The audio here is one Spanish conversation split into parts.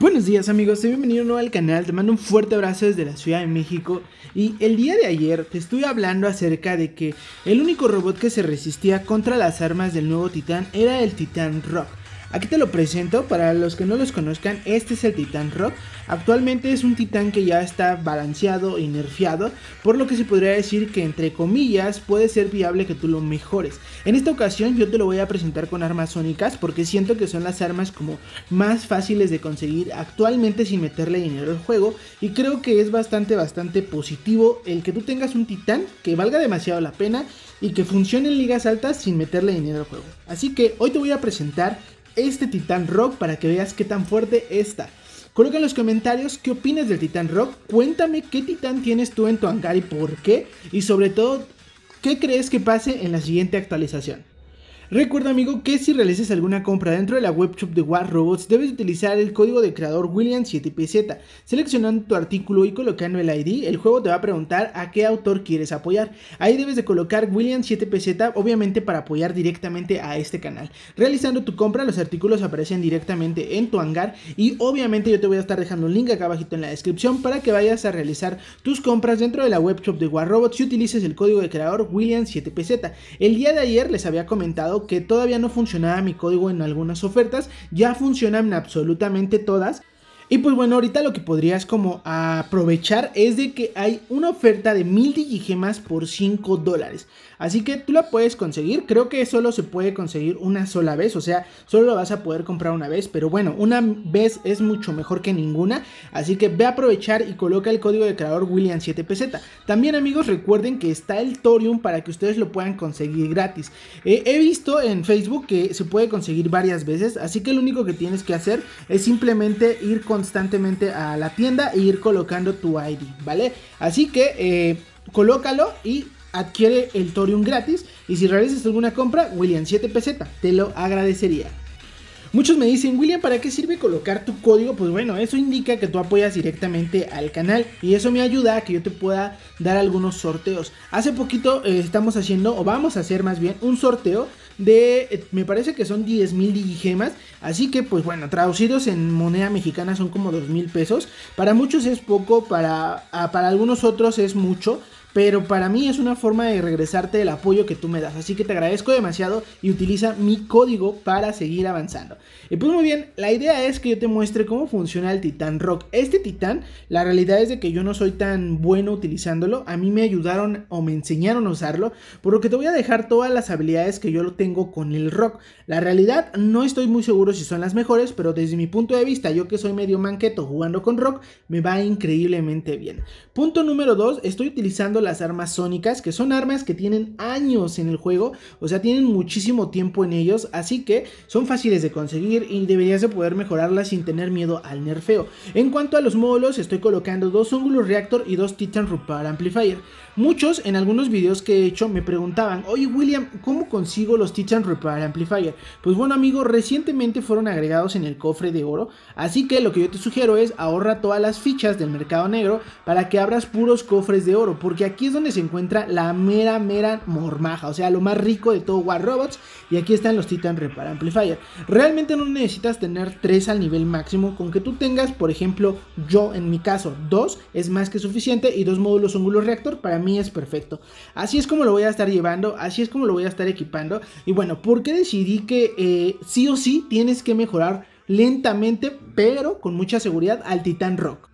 Buenos días amigos y bienvenido nuevo al canal, te mando un fuerte abrazo desde la Ciudad de México y el día de ayer te estuve hablando acerca de que el único robot que se resistía contra las armas del nuevo titán era el titán Rock Aquí te lo presento, para los que no los conozcan, este es el Titan Rock. Actualmente es un titán que ya está balanceado y nerfeado, por lo que se podría decir que entre comillas puede ser viable que tú lo mejores. En esta ocasión yo te lo voy a presentar con armas sónicas porque siento que son las armas como más fáciles de conseguir actualmente sin meterle dinero al juego y creo que es bastante bastante positivo el que tú tengas un titán que valga demasiado la pena y que funcione en ligas altas sin meterle dinero al juego. Así que hoy te voy a presentar este Titan Rock para que veas qué tan fuerte está. Coloca en los comentarios qué opinas del Titan Rock, cuéntame qué titán tienes tú en tu hangar y por qué, y sobre todo, qué crees que pase en la siguiente actualización. Recuerda amigo que si realizas alguna compra dentro de la webshop de War Robots debes utilizar el código de creador William7pz. Seleccionando tu artículo y colocando el ID, el juego te va a preguntar a qué autor quieres apoyar. Ahí debes de colocar William7pz obviamente para apoyar directamente a este canal. Realizando tu compra los artículos aparecen directamente en tu hangar y obviamente yo te voy a estar dejando un link acá abajito en la descripción para que vayas a realizar tus compras dentro de la webshop de War Robots y utilices el código de creador William7pz. El día de ayer les había comentado que todavía no funcionaba mi código en algunas ofertas, ya funcionan absolutamente todas y pues bueno, ahorita lo que podrías como aprovechar es de que hay una oferta de 1000 digigemas por 5 dólares. Así que tú la puedes conseguir, creo que solo se puede conseguir una sola vez, o sea, solo lo vas a poder comprar una vez, pero bueno, una vez es mucho mejor que ninguna, así que ve a aprovechar y coloca el código de creador William7PZ. También amigos, recuerden que está el Torium para que ustedes lo puedan conseguir gratis. Eh, he visto en Facebook que se puede conseguir varias veces, así que lo único que tienes que hacer es simplemente ir con constantemente a la tienda e ir colocando tu ID, ¿vale? Así que eh, colócalo y adquiere el Torium gratis. Y si realizas alguna compra, William 7 pz te lo agradecería. Muchos me dicen, William, ¿para qué sirve colocar tu código? Pues bueno, eso indica que tú apoyas directamente al canal y eso me ayuda a que yo te pueda dar algunos sorteos. Hace poquito eh, estamos haciendo, o vamos a hacer más bien, un sorteo de, eh, me parece que son 10 mil digigemas. Así que pues bueno, traducidos en moneda mexicana son como 2 mil pesos. Para muchos es poco, para, ah, para algunos otros es mucho pero para mí es una forma de regresarte el apoyo que tú me das. Así que te agradezco demasiado y utiliza mi código para seguir avanzando. Y eh, pues muy bien, la idea es que yo te muestre cómo funciona el Titan Rock. Este Titan, la realidad es de que yo no soy tan bueno utilizándolo. A mí me ayudaron o me enseñaron a usarlo, por lo que te voy a dejar todas las habilidades que yo lo tengo con el Rock. La realidad no estoy muy seguro si son las mejores, pero desde mi punto de vista, yo que soy medio manqueto jugando con Rock, me va increíblemente bien. Punto número 2, estoy utilizando las armas sónicas, que son armas que tienen años en el juego, o sea, tienen muchísimo tiempo en ellos, así que son fáciles de conseguir y deberías de poder mejorarlas sin tener miedo al nerfeo. En cuanto a los módulos, estoy colocando dos óngulos reactor y dos Titan Repair Amplifier. Muchos en algunos videos que he hecho me preguntaban, oye William, ¿cómo consigo los Titan Repair Amplifier? Pues bueno amigos, recientemente fueron agregados en el cofre de oro, así que lo que yo te sugiero es ahorra todas las fichas del mercado negro para que abras puros cofres de oro, porque aquí aquí es donde se encuentra la mera, mera mormaja, o sea, lo más rico de todo War Robots. Y aquí están los Titan Repair Amplifier. Realmente no necesitas tener tres al nivel máximo, con que tú tengas, por ejemplo, yo en mi caso, dos es más que suficiente y dos módulos óngulos reactor para mí es perfecto. Así es como lo voy a estar llevando, así es como lo voy a estar equipando. Y bueno, ¿por qué decidí que eh, sí o sí tienes que mejorar lentamente, pero con mucha seguridad, al Titan Rock?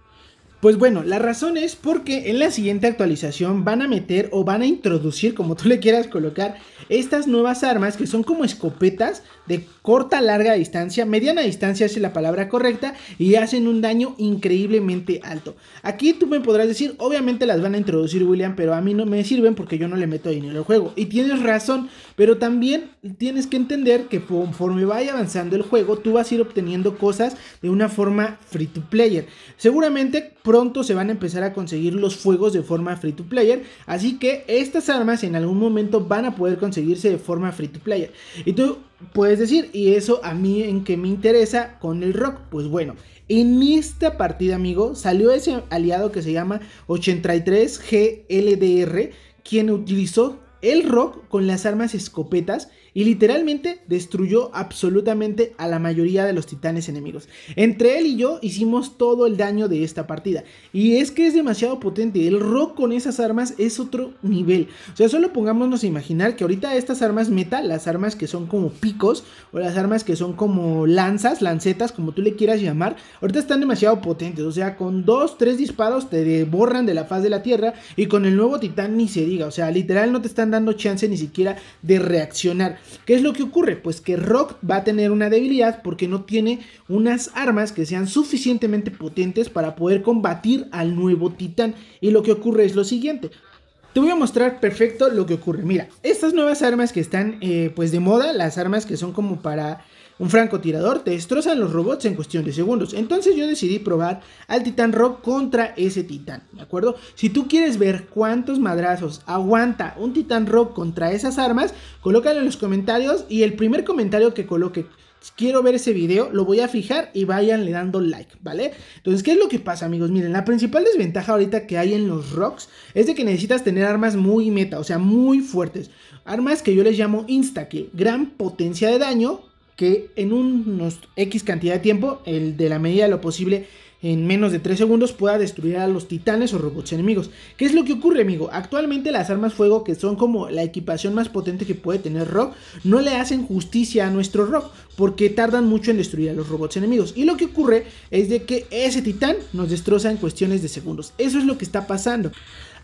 Pues bueno, la razón es porque en la siguiente actualización van a meter o van a introducir, como tú le quieras colocar, estas nuevas armas que son como escopetas de corta, larga distancia, mediana distancia es la palabra correcta, y hacen un daño increíblemente alto. Aquí tú me podrás decir, obviamente las van a introducir William, pero a mí no me sirven porque yo no le meto dinero al juego. Y tienes razón, pero también tienes que entender que conforme vaya avanzando el juego, tú vas a ir obteniendo cosas de una forma free to player. Seguramente pronto se van a empezar a conseguir los fuegos de forma free to player, así que estas armas en algún momento van a poder conseguirse de forma free to player. Y tú puedes decir, y eso a mí en que me interesa con el rock, pues bueno, en esta partida, amigo, salió ese aliado que se llama 83GLDR, quien utilizó el rock con las armas escopetas y literalmente destruyó absolutamente a la mayoría de los titanes enemigos. Entre él y yo hicimos todo el daño de esta partida. Y es que es demasiado potente. El rock con esas armas es otro nivel. O sea, solo pongámonos a imaginar que ahorita estas armas meta, las armas que son como picos o las armas que son como lanzas, lancetas, como tú le quieras llamar, ahorita están demasiado potentes. O sea, con dos, tres disparos te borran de la faz de la tierra y con el nuevo titán ni se diga. O sea, literal no te están dando chance ni siquiera de reaccionar. ¿Qué es lo que ocurre? Pues que Rock va a tener una debilidad porque no tiene unas armas que sean suficientemente potentes para poder combatir al nuevo titán. Y lo que ocurre es lo siguiente. Te voy a mostrar perfecto lo que ocurre. Mira, estas nuevas armas que están eh, pues de moda, las armas que son como para un francotirador, te destrozan los robots en cuestión de segundos. Entonces yo decidí probar al Titan Rock contra ese Titan, ¿de acuerdo? Si tú quieres ver cuántos madrazos aguanta un Titan Rock contra esas armas, colócalo en los comentarios y el primer comentario que coloque quiero ver ese video, lo voy a fijar y vayan le dando like, ¿vale? Entonces, ¿qué es lo que pasa, amigos? Miren, la principal desventaja ahorita que hay en los rocks es de que necesitas tener armas muy meta, o sea, muy fuertes. Armas que yo les llamo insta que gran potencia de daño, que en unos X cantidad de tiempo, el de la medida de lo posible en menos de 3 segundos pueda destruir a los titanes o robots enemigos. ¿Qué es lo que ocurre, amigo? Actualmente las armas fuego, que son como la equipación más potente que puede tener Rock, no le hacen justicia a nuestro Rock, porque tardan mucho en destruir a los robots enemigos. Y lo que ocurre es de que ese titán nos destroza en cuestiones de segundos. Eso es lo que está pasando.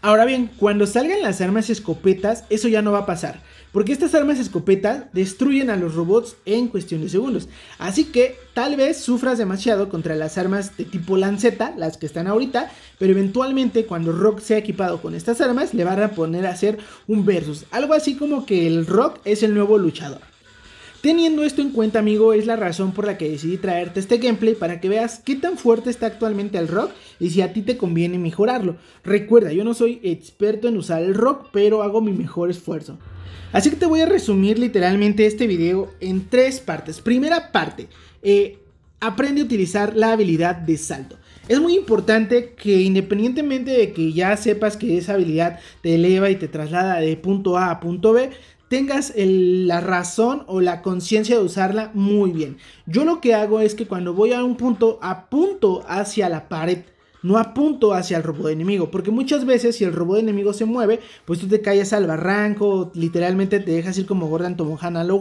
Ahora bien, cuando salgan las armas escopetas, eso ya no va a pasar, porque estas armas escopetas destruyen a los robots en cuestión de segundos. Así que tal vez sufras demasiado contra las armas de tipo lanceta, las que están ahorita, pero eventualmente cuando Rock sea equipado con estas armas, le van a poner a hacer un versus, algo así como que el Rock es el nuevo luchador. Teniendo esto en cuenta, amigo, es la razón por la que decidí traerte este gameplay para que veas qué tan fuerte está actualmente el rock y si a ti te conviene mejorarlo. Recuerda, yo no soy experto en usar el rock, pero hago mi mejor esfuerzo. Así que te voy a resumir literalmente este video en tres partes. Primera parte, eh, aprende a utilizar la habilidad de salto. Es muy importante que independientemente de que ya sepas que esa habilidad te eleva y te traslada de punto A a punto B, tengas la razón o la conciencia de usarla muy bien. Yo lo que hago es que cuando voy a un punto, apunto hacia la pared. No apunto hacia el robot enemigo, porque muchas veces si el robot enemigo se mueve, pues tú te callas al barranco, literalmente te dejas ir como Gordon Tomohan a lo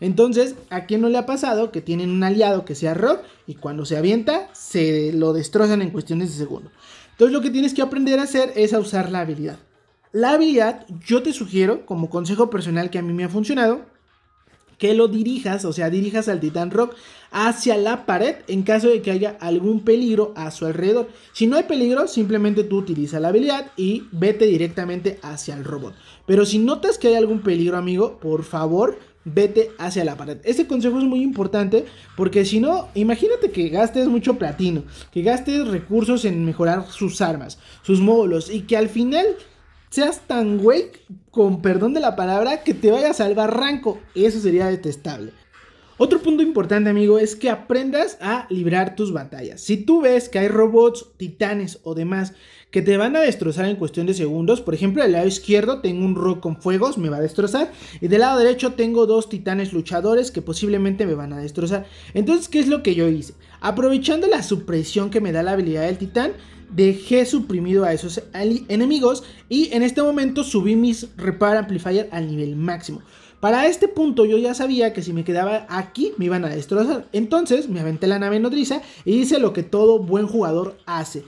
Entonces, ¿a quién no le ha pasado que tienen un aliado que sea Rock y cuando se avienta se lo destrozan en cuestiones de segundo? Entonces, lo que tienes que aprender a hacer es a usar la habilidad. La habilidad, yo te sugiero, como consejo personal que a mí me ha funcionado, que lo dirijas, o sea, dirijas al Titan Rock hacia la pared en caso de que haya algún peligro a su alrededor. Si no hay peligro, simplemente tú utiliza la habilidad y vete directamente hacia el robot. Pero si notas que hay algún peligro, amigo, por favor, vete hacia la pared. Este consejo es muy importante porque si no, imagínate que gastes mucho platino, que gastes recursos en mejorar sus armas, sus módulos y que al final seas tan güey, con perdón de la palabra, que te vayas al barranco. Eso sería detestable. Otro punto importante, amigo, es que aprendas a librar tus batallas. Si tú ves que hay robots, titanes o demás que te van a destrozar en cuestión de segundos, por ejemplo, del lado izquierdo tengo un rock con fuegos, me va a destrozar, y del lado derecho tengo dos titanes luchadores que posiblemente me van a destrozar. Entonces, ¿qué es lo que yo hice? Aprovechando la supresión que me da la habilidad del titán, dejé suprimido a esos enemigos y en este momento subí mis Repair Amplifier al nivel máximo. Para este punto yo ya sabía que si me quedaba aquí me iban a destrozar. Entonces me aventé la nave nodriza y e hice lo que todo buen jugador hace.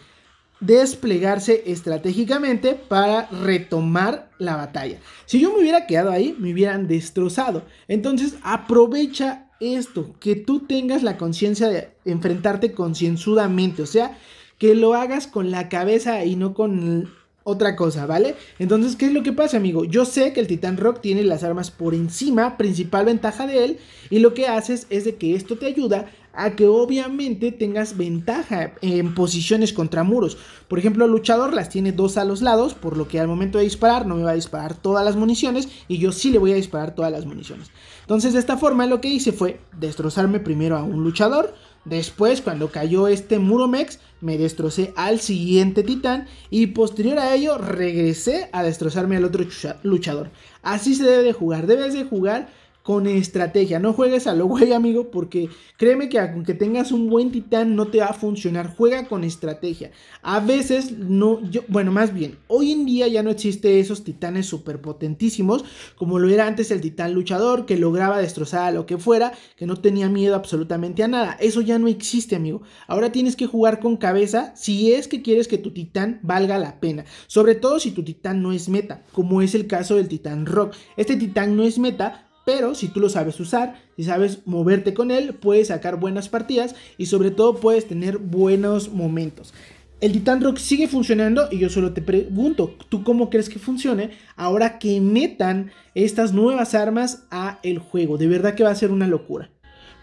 Desplegarse estratégicamente para retomar la batalla. Si yo me hubiera quedado ahí, me hubieran destrozado. Entonces aprovecha esto, que tú tengas la conciencia de enfrentarte concienzudamente. O sea, que lo hagas con la cabeza y no con otra cosa, ¿vale? Entonces, ¿qué es lo que pasa, amigo? Yo sé que el Titan Rock tiene las armas por encima, principal ventaja de él, y lo que haces es de que esto te ayuda a que obviamente tengas ventaja en posiciones contra muros. Por ejemplo, el luchador las tiene dos a los lados, por lo que al momento de disparar no me va a disparar todas las municiones y yo sí le voy a disparar todas las municiones. Entonces, de esta forma lo que hice fue destrozarme primero a un luchador, Después, cuando cayó este muro Muromex, me destrocé al siguiente titán y posterior a ello regresé a destrozarme al otro luchador. Así se debe de jugar, debes de jugar con estrategia. No juegues a lo güey, amigo, porque créeme que aunque tengas un buen titán no te va a funcionar. Juega con estrategia. A veces no, bueno, más bien, hoy en día ya no existe esos titanes superpotentísimos como lo era antes el titán luchador que lograba destrozar a lo que fuera, que no tenía miedo absolutamente a nada. Eso ya no existe, amigo. Ahora tienes que jugar con cabeza si es que quieres que tu titán valga la pena, sobre todo si tu titán no es meta, como es el caso del titán rock. Este titán no es meta, pero si tú lo sabes usar, si sabes moverte con él, puedes sacar buenas partidas y sobre todo puedes tener buenos momentos. El Titan Rock sigue funcionando y yo solo te pregunto, ¿tú cómo crees que funcione ahora que metan estas nuevas armas a el juego? De verdad que va a ser una locura.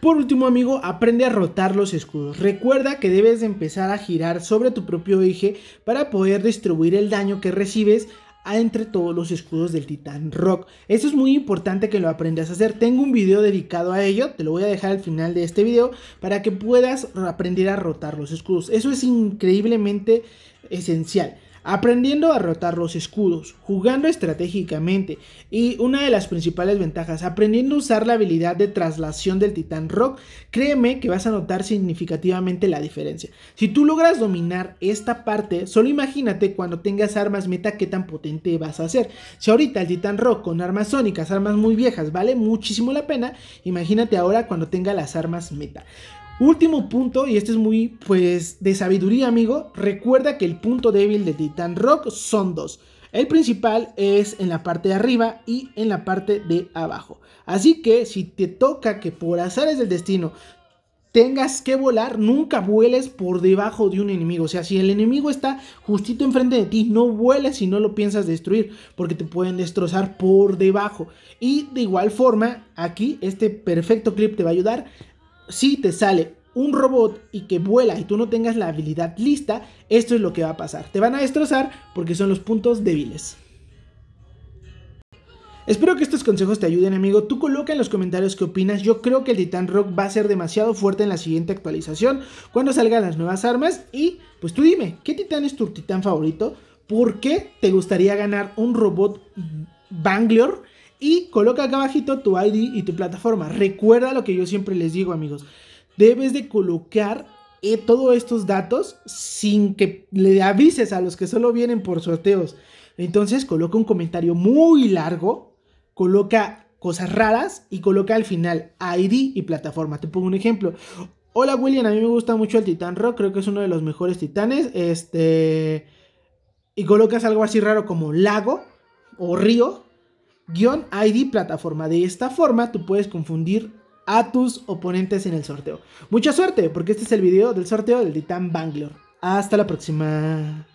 Por último amigo, aprende a rotar los escudos. Recuerda que debes empezar a girar sobre tu propio eje para poder distribuir el daño que recibes entre todos los escudos del Titán Rock. Eso es muy importante que lo aprendas a hacer. Tengo un video dedicado a ello, te lo voy a dejar al final de este video para que puedas aprender a rotar los escudos. Eso es increíblemente esencial aprendiendo a rotar los escudos, jugando estratégicamente y una de las principales ventajas, aprendiendo a usar la habilidad de traslación del titán rock, créeme que vas a notar significativamente la diferencia. Si tú logras dominar esta parte, solo imagínate cuando tengas armas meta qué tan potente vas a hacer. Si ahorita el titán rock con armas sónicas, armas muy viejas, vale muchísimo la pena, imagínate ahora cuando tenga las armas meta. Último punto, y este es muy, pues, de sabiduría, amigo. Recuerda que el punto débil de Titan Rock son dos. El principal es en la parte de arriba y en la parte de abajo. Así que si te toca que por azares del destino tengas que volar, nunca vueles por debajo de un enemigo. O sea, si el enemigo está justito enfrente de ti, no vueles si no lo piensas destruir, porque te pueden destrozar por debajo. Y de igual forma, aquí este perfecto clip te va a ayudar si te sale un robot y que vuela y tú no tengas la habilidad lista, esto es lo que va a pasar. Te van a destrozar porque son los puntos débiles. Espero que estos consejos te ayuden, amigo. Tú coloca en los comentarios qué opinas. Yo creo que el Titan Rock va a ser demasiado fuerte en la siguiente actualización, cuando salgan las nuevas armas. Y pues tú dime, ¿qué titán es tu titán favorito? ¿Por qué te gustaría ganar un robot Banglior? Y coloca acá abajito tu ID y tu plataforma. Recuerda lo que yo siempre les digo, amigos. Debes de colocar eh, todos estos datos sin que le avises a los que solo vienen por sorteos. Entonces coloca un comentario muy largo, coloca cosas raras y coloca al final ID y plataforma. Te pongo un ejemplo. Hola William, a mí me gusta mucho el Titan Rock, creo que es uno de los mejores titanes. Este. Y colocas algo así raro como lago o río guión ID plataforma. De esta forma tú puedes confundir a tus oponentes en el sorteo. Mucha suerte, porque este es el video del sorteo del Titan Bangalore. Hasta la próxima.